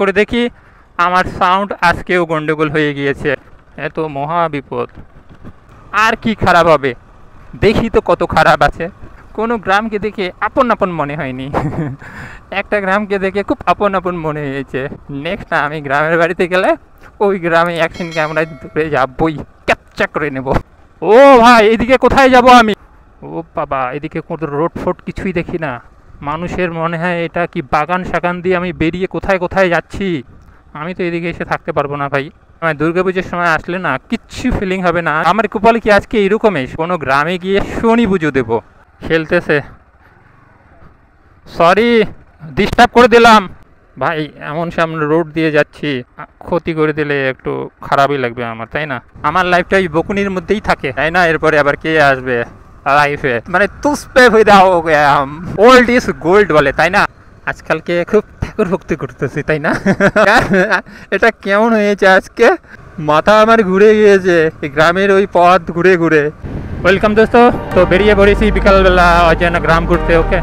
করে দেখি আমার সাউন্ড আজকেও গণ্ডগোল হয়ে গিয়েছে এত মহা বিপদ আর কি খারাপ হবে দেখি তো কত খারাপ আছে কোনো গ্রামকে দেখে আপন আপন মনে হয়নি একটা গ্রামকে দেখে খুব আপন আপন মনে হয়েছে নেক্সট আমি গ্রামের বাড়িতে গেলে ওই গ্রামে অ্যাকশন ক্যামেরায় ধরে যাবই ক্যাপচার করে নেব ও ভাই এদিকে কোথায় যাব আমি ও বাবা এদিকে কোনো রোড ফোড কিছুই দেখি না মানুষের মনে হয় এটা কি বাগান সাগান দিয়ে আমি বেরিয়ে কোথায় কোথায় যাচ্ছি আমি তো এদিকে এসে থাকতে পারবো না ভাই আমার পুজোর সময় আসলে না কিচ্ছু ফিলিং হবে না আমার কপালে কি আজকে এরকমই কোনো গ্রামে গিয়ে শনি পুজো দেব খেলতেছে সরি ডিস্টার্ব করে দিলাম ভাই এমন সামনে রোড দিয়ে যাচ্ছি ক্ষতি করে দিলে একটু খারাপই লাগবে আমার তাই না আমার লাইফটা ওই বকুনির মধ্যেই থাকে তাই না এরপরে আবার কে আসবে লাইফে মানে তুসপে হয়ে দাও ওল্ড ইজ গোল্ড বলে তাই না আজকালকে খুব ঠাকুর ভক্তি করতেছি তাই না এটা কেমন হয়েছে আজকে মাথা আমার ঘুরে গিয়েছে গ্রামের ওই পথ ঘুরে ঘুরে ওয়েলকাম দোস্ত তো বেরিয়ে পড়েছি বিকালবেলা অজানা গ্রাম ঘুরতে ওকে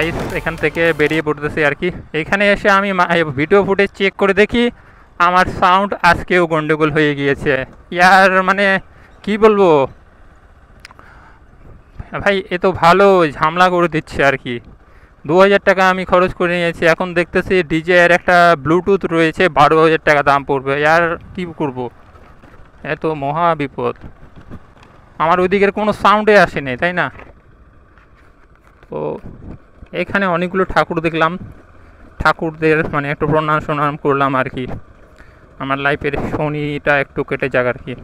গাইস এখান থেকে বেরিয়ে পড়তেছি আর কি এখানে এসে আমি ভিডিও ফুটেজ চেক করে দেখি আমার সাউন্ড আজকেও গন্ডগোল হয়ে গিয়েছে ইয়ার মানে কি বলবো ভাই এ তো ভালো ঝামলা করে দিচ্ছে আর কি দু হাজার টাকা আমি খরচ করে নিয়েছি এখন দেখতেছি ডিজে এর একটা ব্লুটুথ রয়েছে বারো হাজার টাকা দাম পড়বে আর কি করব এত মহা বিপদ আমার ওইদিকের কোনো সাউন্ডে আসেনি তাই না তো এখানে অনেকগুলো ঠাকুর দেখলাম ঠাকুরদের মানে একটু প্রণাম সুনাম করলাম আর কি আমার লাইফের শনিটা একটু কেটে যাক আর কি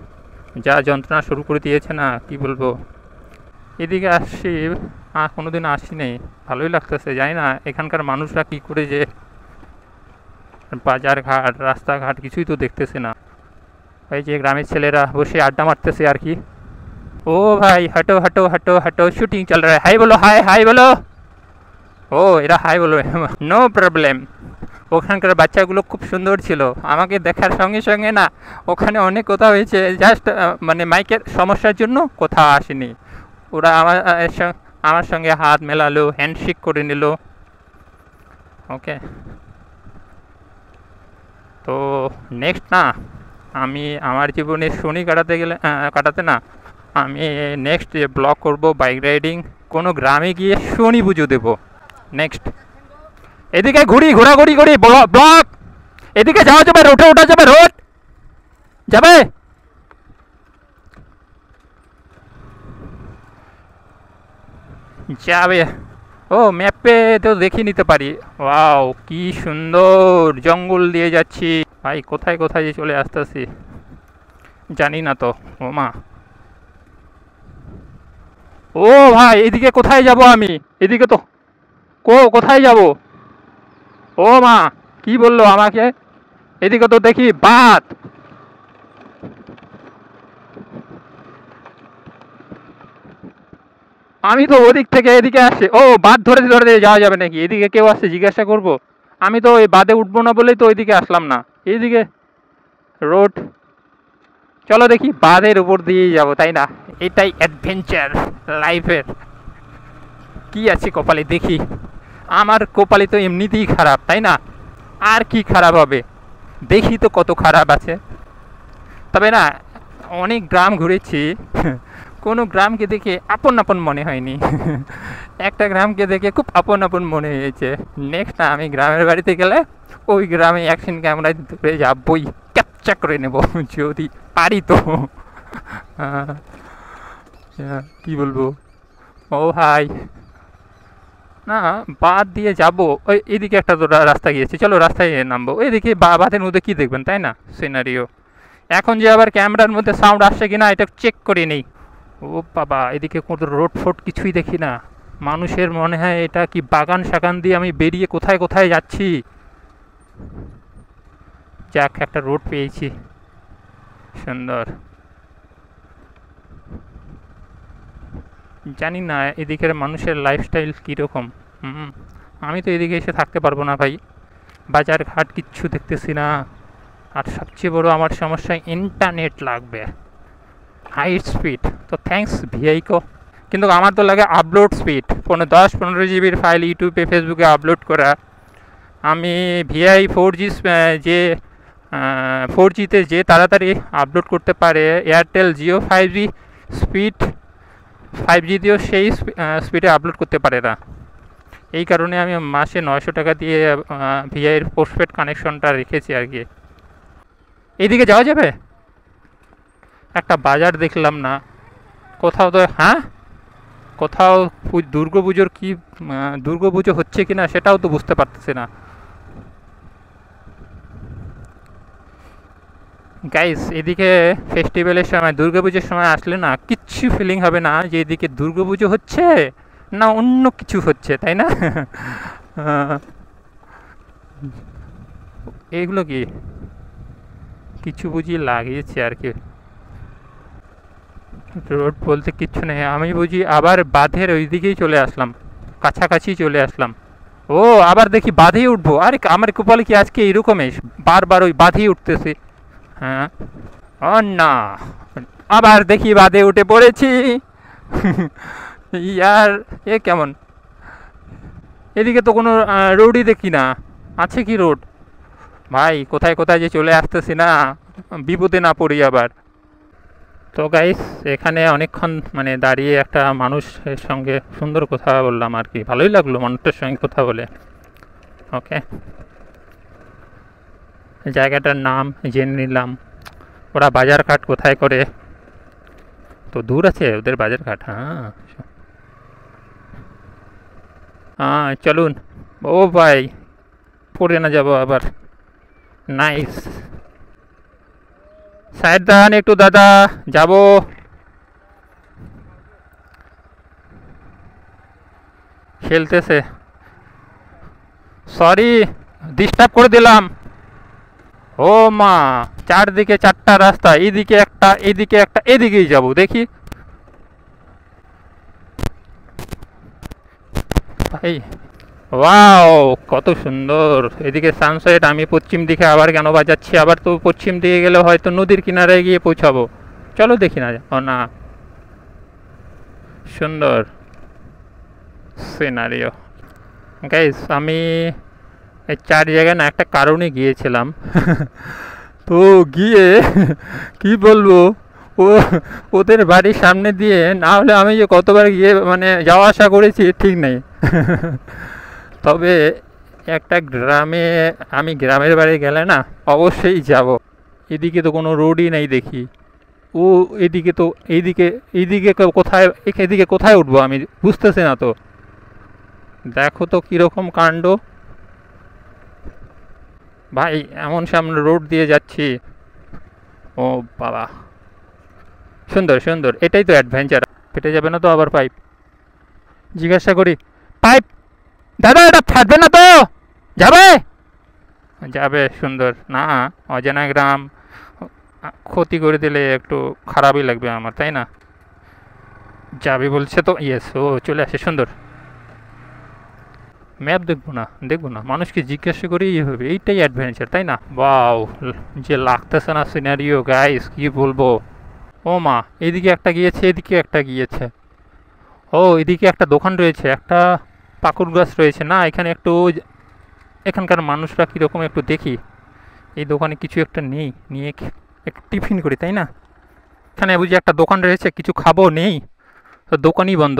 যা যন্ত্রণা শুরু করে দিয়েছে না কি বলবো এদিকে আসছি আর কোনো দিন আসিনি ভালোই লাগতেছে জানি না এখানকার মানুষরা কি করে যে বাজার ঘাট রাস্তাঘাট কিছুই তো দেখতেছে না ওই যে গ্রামের ছেলেরা বসে আড্ডা মারতেছে আর কি ও ভাই হাটো হাটো হাটো হাটো শুটিং চল রায় হাই বলো হাই হাই বলো ও এরা হাই বলবে নো প্রবলেম ওখানকার বাচ্চাগুলো খুব সুন্দর ছিল আমাকে দেখার সঙ্গে সঙ্গে না ওখানে অনেক কথা হয়েছে জাস্ট মানে মাইকের সমস্যার জন্য কোথাও আসেনি ওরা আমার আমার সঙ্গে হাত মেলালো হ্যান্ডশেক করে নিল ওকে তো নেক্সট না আমি আমার জীবনে শনি কাটাতে গেলে কাটাতে না আমি নেক্সট ব্লগ করব বাইক রাইডিং কোনো গ্রামে গিয়ে শনি পুজো দেবো নেক্সট এদিকে ঘুরি ঘোরাঘুরি করি ব্লক এদিকে যাওয়া যাবে রোটে ওঠা যাবে রোড যাবে যাবে ও ম্যাপে তো দেখে নিতে পারি ওয়াও কি সুন্দর জঙ্গল দিয়ে যাচ্ছি ভাই কোথায় কোথায় চলে আসতেছি জানি না তো ও মা ও ভাই এদিকে কোথায় যাব আমি এদিকে তো কো কোথায় যাব ও মা কি বললো আমাকে এদিকে তো দেখি বাত আমি তো ওদিক থেকে এদিকে আসছি ও বাদ ধরে ধরে যাওয়া যাবে নাকি এদিকে কেউ আসছে জিজ্ঞাসা করব আমি তো ওই বাদে উঠবো না বলেই তো ওইদিকে আসলাম না এইদিকে রোড চলো দেখি বাদের উপর দিয়েই যাবো তাই না এটাই অ্যাডভেঞ্চার লাইফের কি আছে কপালে দেখি আমার কপালে তো এমনিতেই খারাপ তাই না আর কি খারাপ হবে দেখি তো কত খারাপ আছে তবে না অনেক গ্রাম ঘুরেছি কোনো গ্রামকে দেখে আপন আপন মনে হয়নি একটা গ্রামকে দেখে খুব আপন আপন মনে হয়েছে নেক্সট না আমি গ্রামের বাড়িতে গেলে ওই গ্রামে অ্যাকশন ক্যামেরায় ধরে যাবই ক্যাপচার করে নেব যদি পারি তো কী বলবো ও ভাই না বাদ দিয়ে যাব ওই এদিকে একটা তো রাস্তা গিয়েছে চলো রাস্তায় নামবো এদিকে বাঁধের মধ্যে কী দেখবেন তাই না সিনারিও এখন যে আবার ক্যামেরার মধ্যে সাউন্ড আসছে কিনা এটা চেক করে নেই ও বাবা এদিকে কোনো রোড ফোড কিছুই দেখি না মানুষের মনে হয় এটা কি বাগান সাগান দিয়ে আমি বেরিয়ে কোথায় কোথায় যাচ্ছি যাক একটা রোড পেয়েছি সুন্দর জানি না এদিকের মানুষের লাইফস্টাইল কীরকম আমি তো এদিকে এসে থাকতে পারবো না ভাই বাজার ঘাট কিচ্ছু দেখতেছি না আর সবচেয়ে বড় আমার সমস্যা ইন্টারনেট লাগবে হাই স্পিড তো থ্যাংকস ভিআইকো কিন্তু আমার তো লাগে আপলোড স্পিড কোনো দশ পনেরো জিবির ফাইল ইউটিউবে ফেসবুকে আপলোড করা আমি ভিআই ফোর জি যে ফোর জিতে যে তাড়াতাড়ি আপলোড করতে পারে Airtel Jio five G speed five G দিয়েও সেই স্পিডে আপলোড করতে পারে না এই কারণে আমি মাসে নয়শো টাকা দিয়ে ভিআইয়ের পোস্টপেড কানেকশনটা রেখেছি আর কি এইদিকে যাওয়া যাবে একটা বাজার দেখলাম না কোথাও তো হ্যাঁ কোথাও দুর্গা পুজোর কী দুর্গা পুজো হচ্ছে কি না সেটাও তো বুঝতে পারতেছে না গাইস এদিকে ফেস্টিভ্যালের সময় দুর্গাপুজোর সময় আসলে না কিচ্ছু ফিলিং হবে না যে এদিকে দুর্গাপুজো হচ্ছে না অন্য কিছু হচ্ছে তাই না এগুলো কি কিছু বুঝি লাগিয়েছে আর কি রোড বলতে কিচ্ছু নেই আমি বুঝি আবার বাঁধের ওই দিকেই চলে আসলাম কাছাকাছি চলে আসলাম ও আবার দেখি বাঁধেই উঠবো আরে আমার কপালে কি আজকে এরকমই বারবার ওই বাঁধেই উঠতেছে হ্যাঁ ও না আবার দেখি বাদে উঠে পড়েছি ইয়ার এ কেমন এদিকে তো কোনো রোডই দেখি না আছে কি রোড ভাই কোথায় কোথায় যে চলে আসতেছি না বিপদে না পড়ি আবার তো গাইস এখানে অনেকক্ষণ মানে দাঁড়িয়ে একটা মানুষের সঙ্গে সুন্দর কথা বললাম আর কি ভালোই লাগলো মানুষটার সঙ্গে কথা বলে ওকে জায়গাটার নাম জেনে নিলাম ওরা বাজারঘাট কোথায় করে তো দূর আছে ওদের বাজারঘাট হ্যাঁ হ্যাঁ চলুন ও ভাই পড়ে না যাবো আবার নাইস সাইড দান একটু দাদা যাব খেলতেছে সরি ডিস্টার্ব করে দিলাম ও মা চারদিকে চারটা রাস্তা এদিকে একটা এদিকে একটা এদিকেই যাব দেখি ভাই ওয়াও কত সুন্দর এদিকে সানসেট আমি পশ্চিম দিকে আবার কেন বাজাচ্ছি আবার তো পশ্চিম দিকে গেলে হয়তো নদীর কিনারে গিয়ে পৌঁছাবো চলো দেখি না ও না সুন্দর সিনারিও গাইস আমি এই চার জায়গায় না একটা কারণে গিয়েছিলাম তো গিয়ে কি বলবো ও ওদের বাড়ির সামনে দিয়ে না হলে আমি যে কতবার গিয়ে মানে যাওয়া আসা করেছি ঠিক নেই তবে একটা গ্রামে আমি গ্রামের বাড়ি গেলে না অবশ্যই যাব এদিকে তো কোনো রোডই নেই দেখি ও এদিকে তো এইদিকে এইদিকে কোথায় এদিকে কোথায় উঠবো আমি বুঝতেছি না তো দেখো তো কীরকম কাণ্ড ভাই এমন সামনে রোড দিয়ে যাচ্ছি ও বাবা সুন্দর সুন্দর এটাই তো অ্যাডভেঞ্চার ফেটে যাবে না তো আবার পাইপ জিজ্ঞাসা করি পাইপ দাদা এটা ফাটবে না তো যাবে যাবে সুন্দর না অজানা গ্রাম ক্ষতি করে দিলে একটু খারাপই লাগবে আমার তাই না যাবে বলছে তো ইয়েস ও চলে আসে সুন্দর ম্যাপ দেখবো না দেখবো না মানুষকে জিজ্ঞাসা করি এইভাবে ইয়ে এইটাই অ্যাডভেঞ্চার তাই না বাউ যে লাগতেছে না সিনারিও গাইস কি বলবো ও মা এদিকে একটা গিয়েছে এদিকে একটা গিয়েছে ও এদিকে একটা দোকান রয়েছে একটা পাকুর গাছ রয়েছে না এখানে একটু এখানকার মানুষরা কীরকম একটু দেখি এই দোকানে কিছু একটা নেই নিয়ে একটু টিফিন করি তাই না এখানে বুঝি একটা দোকান রয়েছে কিছু খাবো নেই তো দোকানই বন্ধ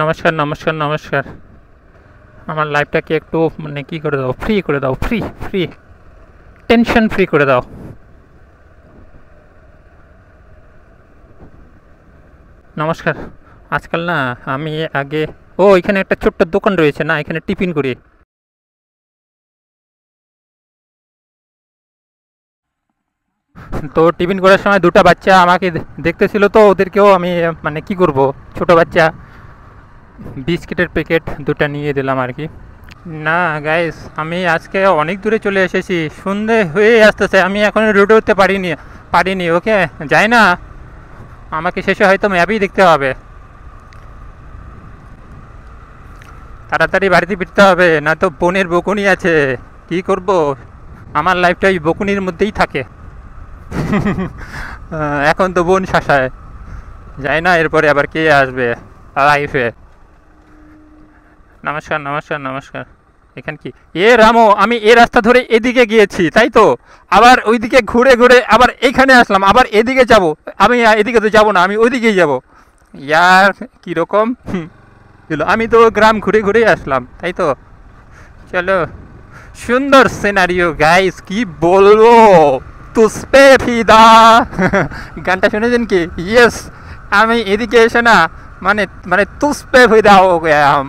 নমস্কার নমস্কার নমস্কার আমার লাইফটাকে একটু মানে কী করে দাও ফ্রি করে দাও ফ্রি ফ্রি টেনশন ফ্রি করে দাও নমস্কার আজকাল না আমি আগে ও এখানে একটা ছোট্ট দোকান রয়েছে না এখানে টিফিন করি তো টিফিন করার সময় দুটা বাচ্চা আমাকে দেখতেছিল তো ওদেরকেও আমি মানে কি করব ছোট বাচ্চা বিস্কিটের প্যাকেট দুটা নিয়ে দিলাম আর কি না গাইস আমি আজকে অনেক দূরে চলে এসেছি সন্ধে হয়ে আসতেছে আমি এখন রুটে উঠতে পারিনি পারিনি ওকে যাই না আমাকে শেষে হয়তো ম্যাপই দেখতে হবে তাড়াতাড়ি বাড়িতে ফিরতে হবে না তো বোনের বকুনি আছে কি করব আমার লাইফটা ওই বকুনির মধ্যেই থাকে এখন তো বোন শাসায় যাই না এরপরে আবার কে আসবে লাইফে নমস্কার নমস্কার নমস্কার এখান কি এ রামো আমি এ রাস্তা ধরে এদিকে গিয়েছি তাই তো আবার ওইদিকে ঘুরে ঘুরে আবার এখানে আসলাম আবার এদিকে যাব আমি এদিকে তো যাব না আমি ওইদিকেই যাব ইয়ার কীরকম আমি তো গ্রাম ঘুরে ঘুরে আসলাম তাই তো চলো সুন্দর সিনারিও গাইস কি বলবো তুসপে ফিদা গানটা শুনেছেন কি ইয়েস আমি এদিকে এসে না মানে মানে তুসপে ফিদা ও গ্যাম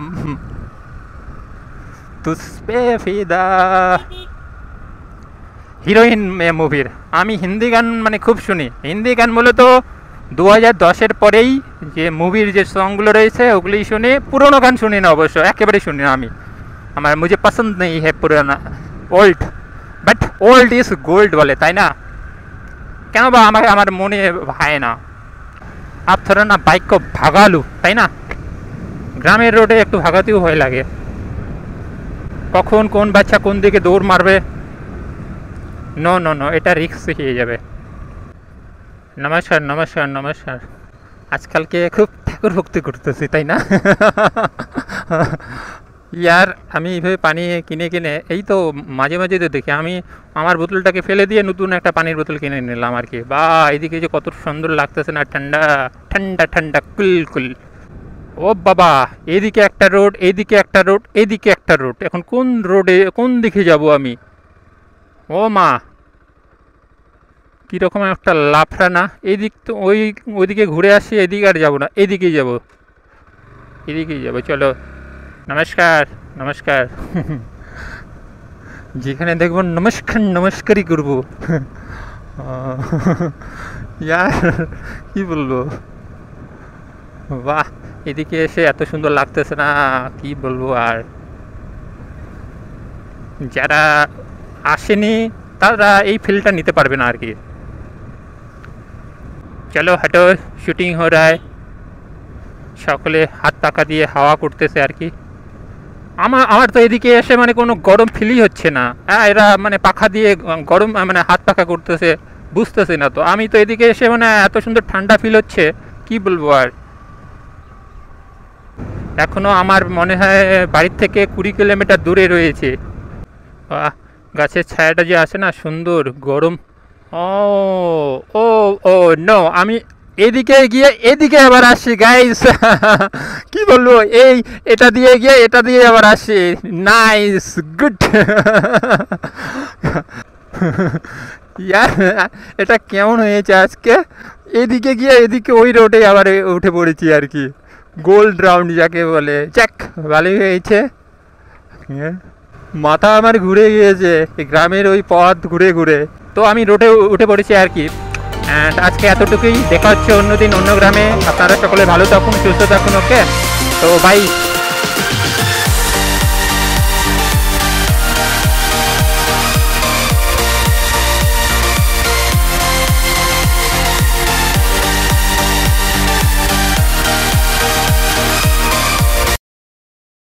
হিরোইন মুভির আমি হিন্দি গান মানে খুব শুনি হিন্দি গান মূলত দু হাজার দশের পরেই যে মুভির যে সংগুলো রয়েছে ওগুলি শুনে পুরনো গান শুনি না অবশ্য একেবারে শুনি না আমি আমার মুজে পছন্দ নেই হে পুরোনো old but old is gold বলে তাই না কেন বা আমার আমার মনে হয় না আপনারা না বাইক ভাগালু তাই না গ্রামের রোডে একটু ভাগাতেও ভয় লাগে কখন কোন বাচ্চা কোন দিকে দৌড় মারবে ন ন ন এটা রিক্স হয়ে যাবে নমস্কার নমস্কার নমস্কার আজকালকে খুব ঠাকুর ভক্তি করতেছি তাই না ইয়ার আমি এইভাবে পানি কিনে কিনে এই তো মাঝে মাঝে তো দেখি আমি আমার বোতলটাকে ফেলে দিয়ে নতুন একটা পানির বোতল কিনে নিলাম আর কি বা এদিকে যে কত সুন্দর লাগতেছে না ঠান্ডা ঠান্ডা ঠান্ডা কুল কুল ও বাবা এদিকে একটা রোড এদিকে একটা রোড এদিকে একটা রোড এখন কোন রোডে কোন দিকে যাব আমি ও মা কীরকম একটা লাফরা না এদিক তো ওই ওইদিকে ঘুরে আসি এদিকে আর যাবো না এদিকেই যাব এদিকেই যাব চলো নমস্কার নমস্কার যেখানে দেখবো নমস্কার নমস্কারই করবো ইয়ার কি বলবো বাহ এদিকে এসে এত সুন্দর লাগতেছে না কি বলবো আর যারা আসেনি তারা এই ফিল্ডটা নিতে পারবে না আর কি চলো হাঁটো শুটিং হো রায় সকলে হাত পাকা দিয়ে হাওয়া করতেছে আর কি আমার আমার তো এদিকে এসে মানে কোনো গরম ফিলই হচ্ছে না হ্যাঁ এরা মানে পাখা দিয়ে গরম মানে হাত পাখা করতেছে বুঝতেছে না তো আমি তো এদিকে এসে মানে এত সুন্দর ঠান্ডা ফিল হচ্ছে কি বলবো আর এখনও আমার মনে হয় বাড়ির থেকে কুড়ি কিলোমিটার দূরে রয়েছে বাহ গাছের ছায়াটা যে আসে না সুন্দর গরম ও ও ও ন আমি এদিকে গিয়ে এদিকে আবার আসি গাইস কি বলবো এই এটা দিয়ে গিয়ে এটা দিয়ে আবার আসি নাইস গুড এটা কেমন হয়েছে আজকে এদিকে গিয়ে এদিকে ওই রোডে আবার উঠে পড়েছি আর কি গোল্ড রাউন্ড যাকে বলে চ্যাক ভালোই হয়েছে হ্যাঁ। মাথা আমার ঘুরে গিয়েছে গ্রামের ওই পথ ঘুরে ঘুরে তো আমি রোডে উঠে পড়েছি আর কি অ্যান্ড আজকে এতটুকুই দেখা হচ্ছে অন্যদিন অন্য গ্রামে আপনারা সকলে ভালো থাকুন সুস্থ থাকুন ওকে তো বাই